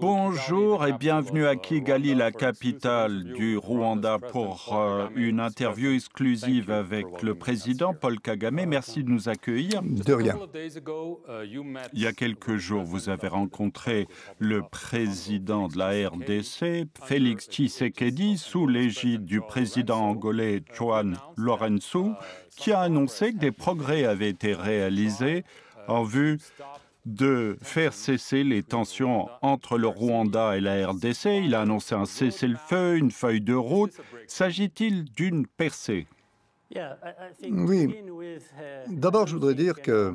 Bonjour et bienvenue à uh, Kigali, la capitale du Rwanda, pour euh, une interview exclusive avec le président Paul Kagame. Uh, Merci de nous accueillir. De rien. Uh, Il y a quelques jours, vous avez rencontré le président de la RDC, Félix Tshisekedi, sous l'égide du président angolais Juan Lorenzo, qui a annoncé que des progrès avaient été réalisés en vue de faire cesser les tensions entre le Rwanda et la RDC. Il a annoncé un cessez-le-feu, une feuille de route. S'agit-il d'une percée Oui. D'abord, je voudrais dire que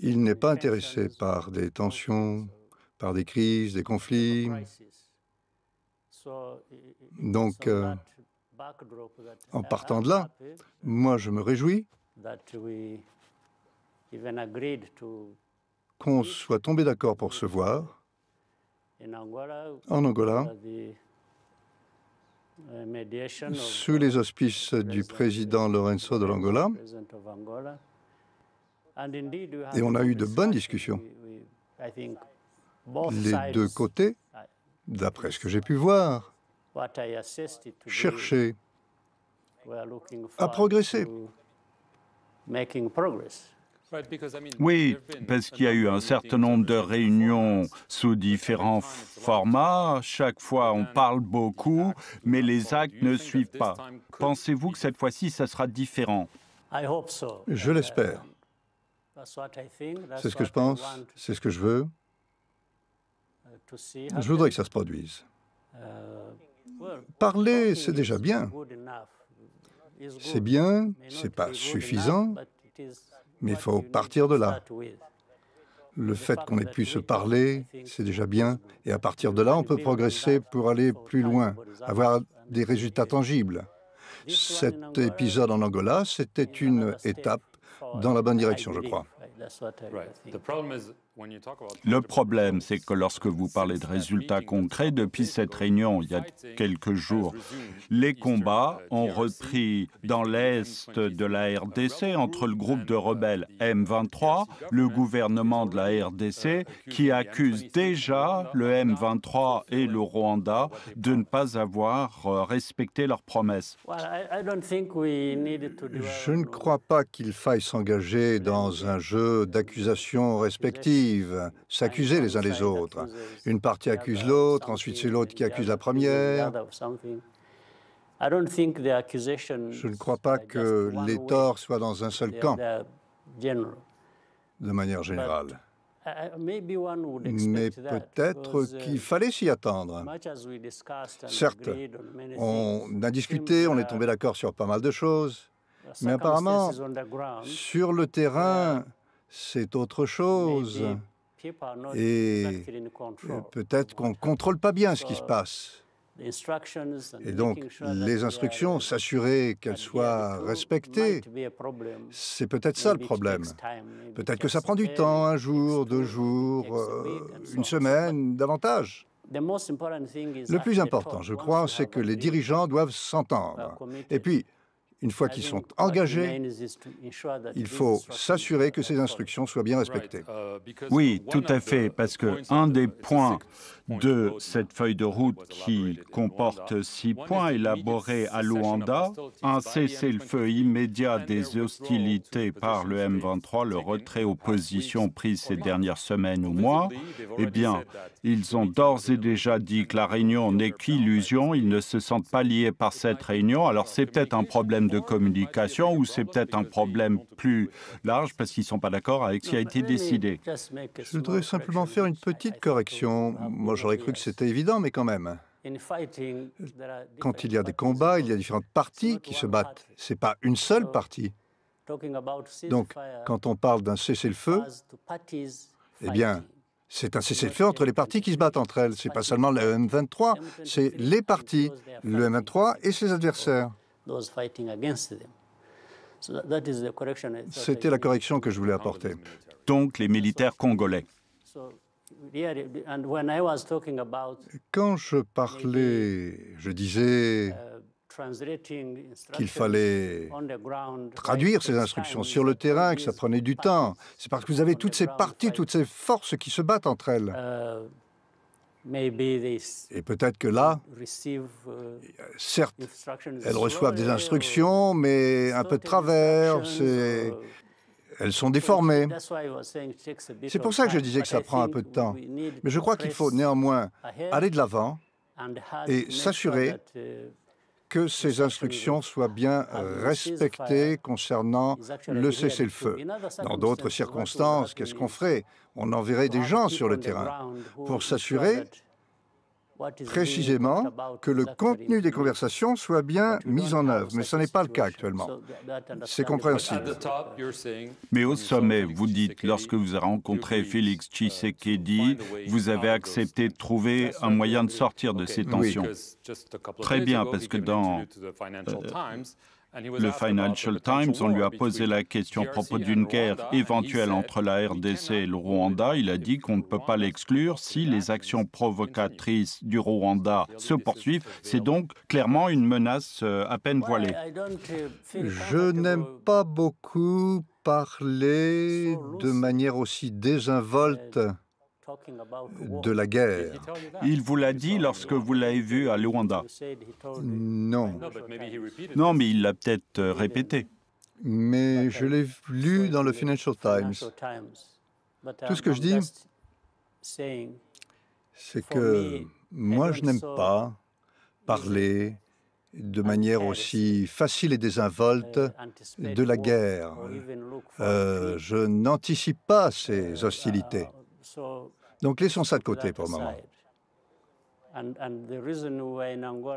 il n'est pas intéressé par des tensions, par des crises, des conflits. Donc, euh, en partant de là, moi, je me réjouis qu'on soit tombé d'accord pour se voir en Angola uh, sous les auspices du président Lorenzo de l'Angola. Et on a eu de bonnes discussions. Les deux côtés, d'après ce que j'ai pu voir, cherchaient à progresser. Oui, parce qu'il y a eu un certain nombre de réunions sous différents formats. Chaque fois, on parle beaucoup, mais les actes ne suivent pas. Pensez-vous que cette fois-ci, ça sera différent Je l'espère. C'est ce que je pense, c'est ce que je veux. Je voudrais que ça se produise. Parler, c'est déjà bien. C'est bien, c'est pas suffisant, mais il faut partir de là. Le fait qu'on ait pu se parler, c'est déjà bien, et à partir de là, on peut progresser pour aller plus loin, avoir des résultats tangibles. Cet épisode en Angola, c'était une étape dans la bonne direction, je crois. Le problème, c'est que lorsque vous parlez de résultats concrets, depuis cette réunion il y a quelques jours, uh, les combats ont repris dans l'est de la RDC uh, entre le groupe de rebelles uh, M23, le gouvernement de la RDC, qui accuse déjà le M23 et le Rwanda de ne pas avoir euh, respecté leurs promesses. Je ne crois pas qu'il faille s'engager dans un jeu d'accusations respectives s'accuser les uns les autres. Une partie accuse l'autre, ensuite c'est l'autre qui accuse la première. Je ne crois pas que les torts soient dans un seul camp, de manière générale. Mais peut-être qu'il fallait s'y attendre. Certes, on a discuté, on est tombé d'accord sur pas mal de choses, mais apparemment, sur le terrain, c'est autre chose. Et peut-être qu'on ne contrôle pas bien ce qui se passe. Et donc, les instructions, s'assurer qu'elles soient respectées, c'est peut-être ça le problème. Peut-être que ça prend du temps, un jour, deux jours, euh, une semaine, davantage. Le plus important, je crois, c'est que les dirigeants doivent s'entendre. Et puis, une fois qu'ils sont engagés, il faut s'assurer que ces instructions soient bien respectées. Oui, tout à fait, parce que un des points de cette feuille de route qui comporte six points élaborés à Luanda, un cessez-le-feu immédiat des hostilités par le M23, le retrait aux positions prises ces dernières semaines ou mois, eh bien, ils ont d'ores et déjà dit que la réunion n'est qu'illusion, ils ne se sentent pas liés par cette réunion, alors c'est peut-être un problème de de communication ou c'est peut-être un problème plus large parce qu'ils ne sont pas d'accord avec ce qui a été décidé Je voudrais simplement faire une petite correction. Moi, j'aurais cru que c'était évident, mais quand même. Quand il y a des combats, il y a différentes parties qui se battent. Ce n'est pas une seule partie. Donc, quand on parle d'un cessez-le-feu, eh bien, c'est un cessez-le-feu entre les parties qui se battent entre elles. Ce n'est pas seulement le M23, c'est les parties, le M23 et ses adversaires. C'était la correction que je voulais apporter. Donc les militaires congolais. Quand je parlais, je disais uh, qu'il fallait traduire ces instructions sur le terrain, que ça prenait du temps. C'est parce que vous avez toutes ces parties, toutes ces forces qui se battent entre elles. Uh, et peut-être que là, euh, certes, elles reçoivent des instructions, mais un peu de travers, elles sont déformées. C'est pour ça que je disais que ça prend un peu de temps. Mais je crois qu'il faut néanmoins aller de l'avant et s'assurer uh, que ces instructions soient bien respectées concernant le cessez-le-feu. Dans d'autres circonstances, qu'est-ce qu'on ferait On enverrait des gens sur le terrain pour s'assurer précisément que le contenu des conversations soit bien mis en œuvre, mais ce n'est pas le cas actuellement. C'est compréhensible. Mais au sommet, vous dites, lorsque vous avez rencontré Félix uh, Tshisekedi, vous avez accepté de trouver un moyen de sortir de ces tensions. Très bien, parce que dans le Financial Times, on lui a posé la question à propos d'une guerre éventuelle entre la RDC et le Rwanda. Il a dit qu'on ne peut pas l'exclure si les actions provocatrices du Rwanda se poursuivent. C'est donc clairement une menace euh, à peine voilée. Je n'aime pas beaucoup parler de manière aussi désinvolte de la guerre. Il vous l'a dit lorsque vous l'avez vu à Luanda Non. Non, mais il l'a peut-être euh, répété. Mais je l'ai lu dans le Financial Times. Tout ce que je dis, c'est que moi, je n'aime pas parler de manière aussi facile et désinvolte uh, de la guerre. Euh, je n'anticipe pas ces hostilités. Donc laissons ça de côté pour le moment.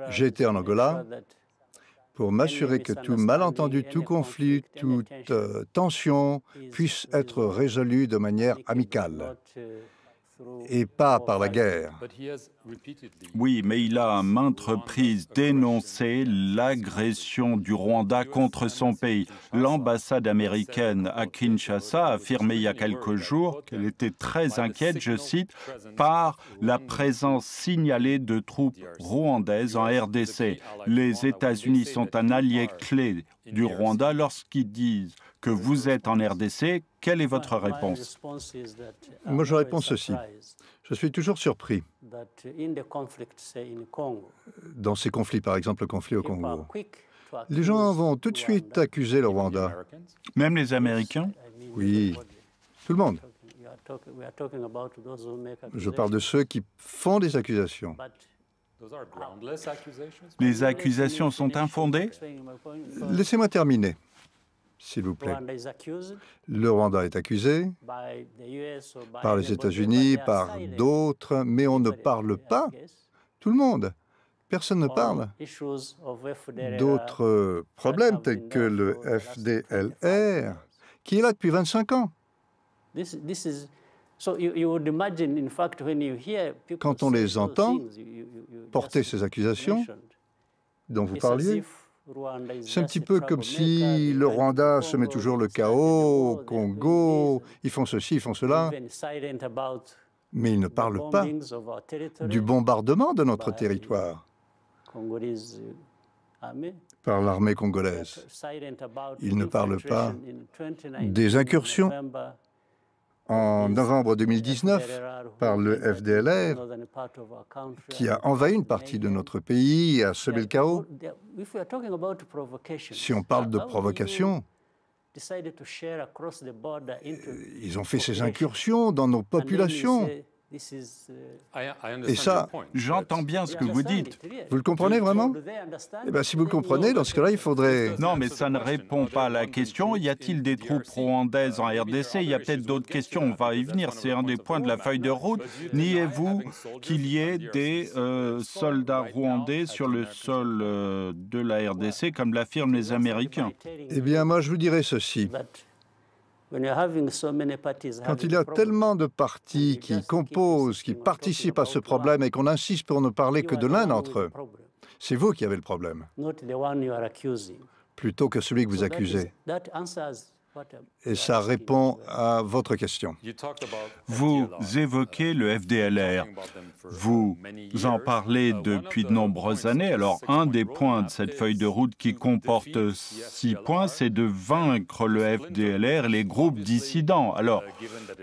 J'étais en Angola pour m'assurer que tout malentendu, tout conflit, toute tension euh, puisse être résolu de manière amicale uh, et pas par la guerre. Oui, mais il a à maintes reprises dénoncé l'agression du Rwanda contre son pays. L'ambassade américaine à Kinshasa a affirmé il y a quelques jours qu'elle était très inquiète, je cite, par la présence signalée de troupes rwandaises en RDC. Les États-Unis sont un allié clé du Rwanda lorsqu'ils disent que vous êtes en RDC, quelle est votre réponse uh, Moi, je réponds ceci. Je suis toujours surpris. Dans ces conflits, par exemple le conflit au Congo, les gens vont tout de suite accuser le Rwanda. Même les Américains Oui, tout le monde. Je parle de ceux qui font des accusations. Les accusations sont infondées Laissez-moi terminer s'il vous plaît. Le Rwanda est accusé par les États-Unis, par d'autres, mais on ne parle pas. Tout le monde. Personne ne parle d'autres euh, problèmes tels que le FDLR, qui est là depuis 25 ans. Quand on les entend porter ces accusations dont vous parliez, c'est un petit peu comme si le Rwanda se met toujours le chaos, au Congo, ils font ceci, ils font cela, mais ils ne parlent pas du bombardement de notre territoire uh, par l'armée congolaise. Ils ne parlent pas des incursions en novembre 2019 par le FDLR qui a envahi une partie de notre pays et a semé le chaos. Si on parle de provocation, ils ont fait ces incursions dans nos populations euh, Uh, Et ça, j'entends bien ce que vous dites. Vous le comprenez vraiment Eh bien, si vous le comprenez, dans ce cas-là, il faudrait... Non, mais ça ne répond pas à la question. Y a-t-il des troupes uh, rwandaises en RDC Il y a peut-être d'autres questions, on va y venir. C'est un des points de la feuille de route. Niez-vous qu'il y ait des euh, soldats rwandais sur le sol euh, de la RDC, comme l'affirment les Américains Eh bien, moi, je vous dirais ceci. Quand il y a tellement de partis qui composent, qui participent à ce problème et qu'on insiste pour ne parler que de l'un d'entre eux, c'est vous qui avez le problème, plutôt que celui que vous accusez et ça répond à votre question. Vous évoquez le FDLR. Vous en parlez uh, depuis de nombreuses années. Alors, un des points de cette feuille de route qui comporte six points, c'est de vaincre le FDLR et les groupes dissidents. Alors,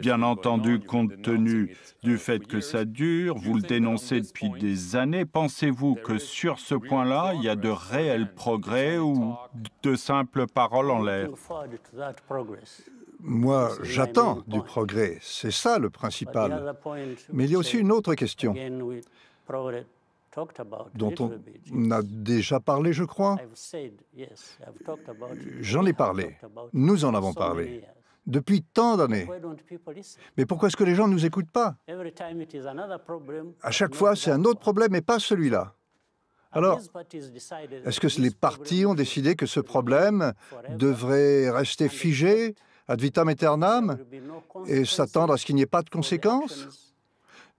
bien entendu, compte tenu du fait que ça dure, vous le dénoncez depuis des années, pensez-vous que sur ce point-là, il y a de réels progrès ou de simples paroles en l'air moi, j'attends du progrès. C'est ça le principal. Mais il y a aussi uh, une autre question dont on a déjà parlé, je crois. J'en ai parlé. Nous en avons parlé depuis tant d'années. Mais pourquoi est-ce que les gens ne nous écoutent pas À chaque fois, c'est un autre problème et pas celui-là. Alors, est-ce que les partis ont décidé que ce problème devrait rester figé ad vitam aeternam et s'attendre à ce qu'il n'y ait pas de conséquences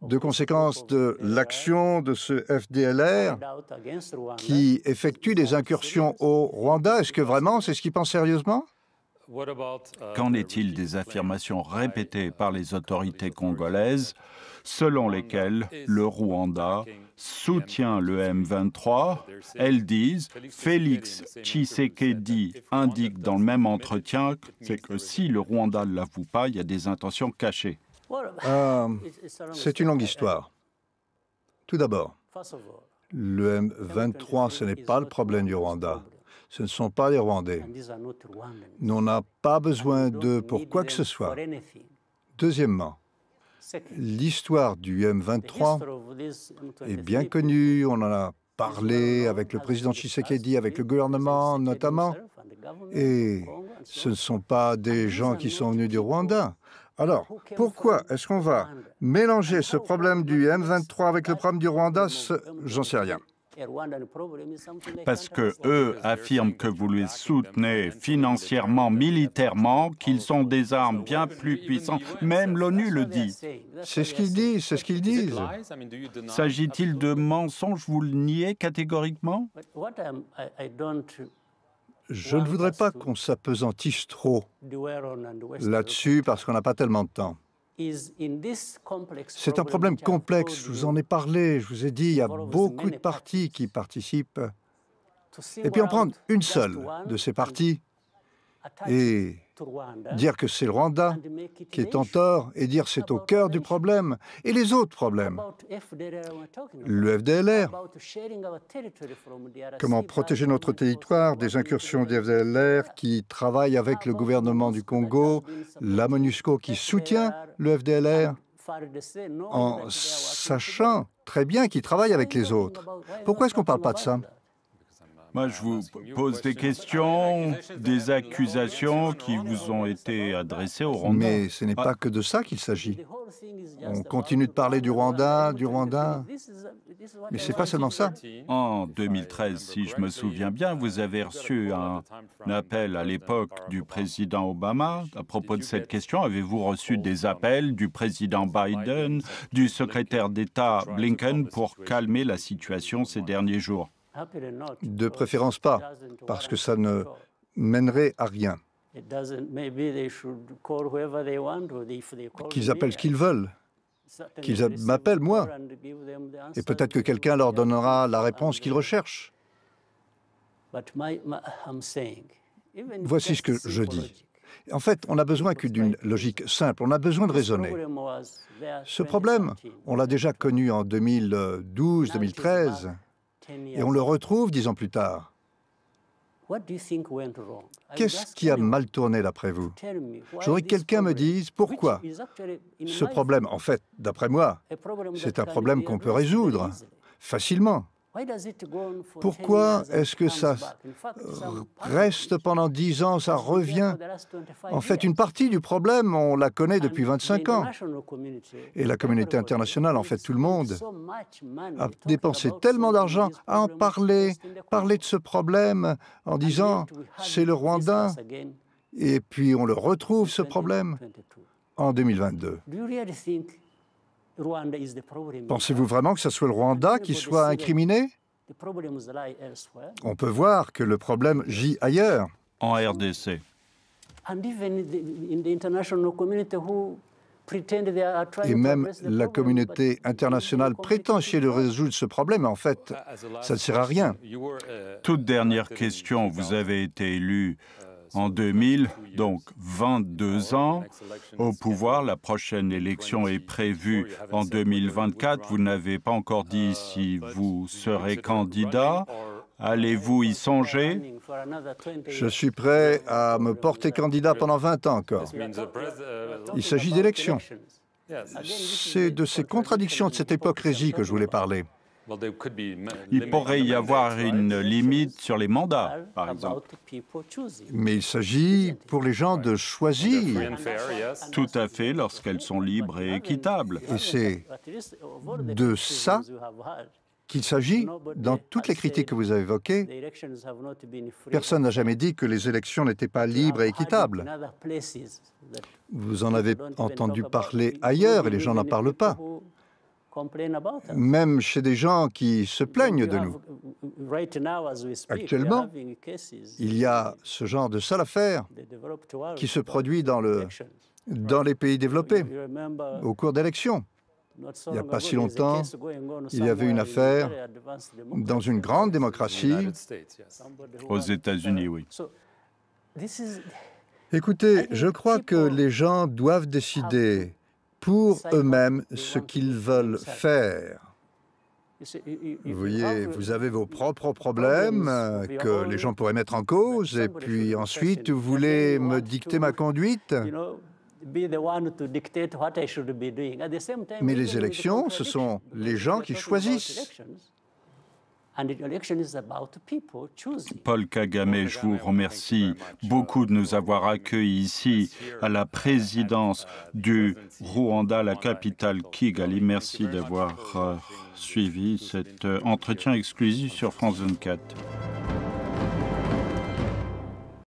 de conséquences de l'action de ce FDLR qui effectue des incursions au Rwanda. Est-ce que vraiment, c'est ce qu'ils pensent sérieusement Qu'en est-il des affirmations répétées par les autorités congolaises selon lesquels le Rwanda soutient le M23. Elles disent, Félix Tshisekedi indique dans le même entretien c'est que si le Rwanda ne l'avoue pas, il y a des intentions cachées. Euh, c'est une longue histoire. Tout d'abord, le M23, ce n'est pas le problème du Rwanda. Ce ne sont pas les Rwandais. Nous n'avons pas besoin d'eux pour quoi que ce soit. Deuxièmement, L'histoire du M23 est bien connue, on en a parlé avec le président Tshisekedi, avec le gouvernement notamment, et ce ne sont pas des gens qui sont venus du Rwanda. Alors, pourquoi est-ce qu'on va mélanger ce problème du M23 avec le problème du Rwanda J'en sais rien. Parce que eux affirment que vous les soutenez financièrement, militairement, qu'ils ont des armes bien plus puissantes. Même l'ONU le dit. C'est ce qu'ils disent, c'est ce qu'ils disent. S'agit-il de mensonges Vous le niez catégoriquement Je ne voudrais pas qu'on s'apesantisse trop là-dessus parce qu'on n'a pas tellement de temps. C'est un problème complexe, je vous en ai parlé, je vous ai dit, il y a beaucoup de partis qui participent. Et puis en prendre une seule de ces parties et dire que c'est le Rwanda qui est en tort et dire c'est au cœur du problème et les autres problèmes. Le FDLR, comment protéger notre territoire des incursions du FDLR qui travaille avec le gouvernement du Congo, la MONUSCO qui soutient le FDLR en sachant très bien qu'il travaille avec les autres. Pourquoi est-ce qu'on ne parle pas de ça moi, je vous pose des questions, des accusations qui vous ont été adressées au Rwanda. Mais ce n'est pas que de ça qu'il s'agit. On continue de parler du Rwanda, du Rwanda. Mais ce n'est pas seulement ça. En 2013, si je me souviens bien, vous avez reçu un, appel à l'époque du président Obama à propos de cette question. Avez-vous reçu des appels du président Biden, du secrétaire d'État Blinken pour calmer la situation ces derniers jours de préférence pas, parce que ça ne mènerait à rien. Qu'ils appellent ce qu'ils veulent, qu'ils m'appellent moi, et peut-être que quelqu'un leur donnera la réponse qu'ils recherchent. Voici ce que je dis. En fait, on n'a besoin que d'une logique simple, on a besoin de raisonner. Ce problème, on l'a déjà connu en 2012-2013 et on le retrouve dix ans plus tard. Qu'est-ce qui a mal tourné d'après vous J'aurais que quelqu'un me dise pourquoi. Ce problème, en fait, d'après moi, c'est un problème qu'on peut résoudre facilement. Pourquoi est-ce que ça reste pendant 10 ans, ça revient En fait, une partie du problème, on la connaît depuis 25 ans. Et la communauté internationale, en fait tout le monde, a dépensé tellement d'argent à en parler, parler de ce problème en disant c'est le Rwanda. Et puis on le retrouve, ce problème, en 2022. Pensez-vous vraiment que ce soit le Rwanda qui soit incriminé On peut voir que le problème gît ailleurs. En RDC. Et même la communauté internationale prétend essayer de résoudre ce problème, en fait, ça ne sert à rien. Euh, Toute dernière question, vous avez été élu en 2000, donc 22 ans au pouvoir. La prochaine élection est prévue en 2024. Vous n'avez pas encore dit si vous serez candidat. Allez-vous y songer Je suis prêt à me porter candidat pendant 20 ans encore. Il s'agit d'élections. C'est de ces contradictions de cette époque régie que je voulais parler. Il pourrait y avoir une limite sur les mandats, par exemple. Mais il s'agit pour les gens de choisir. Tout à fait, lorsqu'elles sont libres et équitables. Et c'est de ça qu'il s'agit, dans toutes les critiques que vous avez évoquées, personne n'a jamais dit que les élections n'étaient pas libres et équitables. Vous en avez entendu parler ailleurs et les gens n'en parlent pas. Même chez des gens qui se plaignent de nous. Uh, Actuellement, il y a ce genre de sale affaire qui se produit dans, le, dans les pays développés au cours d'élections. Il n'y a pas si longtemps, il y avait une affaire dans une grande démocratie. Aux États-Unis, oui. Écoutez, je crois que les gens doivent décider pour eux-mêmes ce qu'ils veulent faire. Vous voyez, vous avez vos propres problèmes euh, que les gens pourraient mettre en cause, et puis ensuite vous voulez me dicter ma conduite. Mais les élections, ce sont les gens qui choisissent. Paul Kagame, je vous remercie beaucoup de nous avoir accueillis ici à la présidence du Rwanda, la capitale Kigali. Merci d'avoir euh, suivi cet euh, entretien exclusif sur France 24.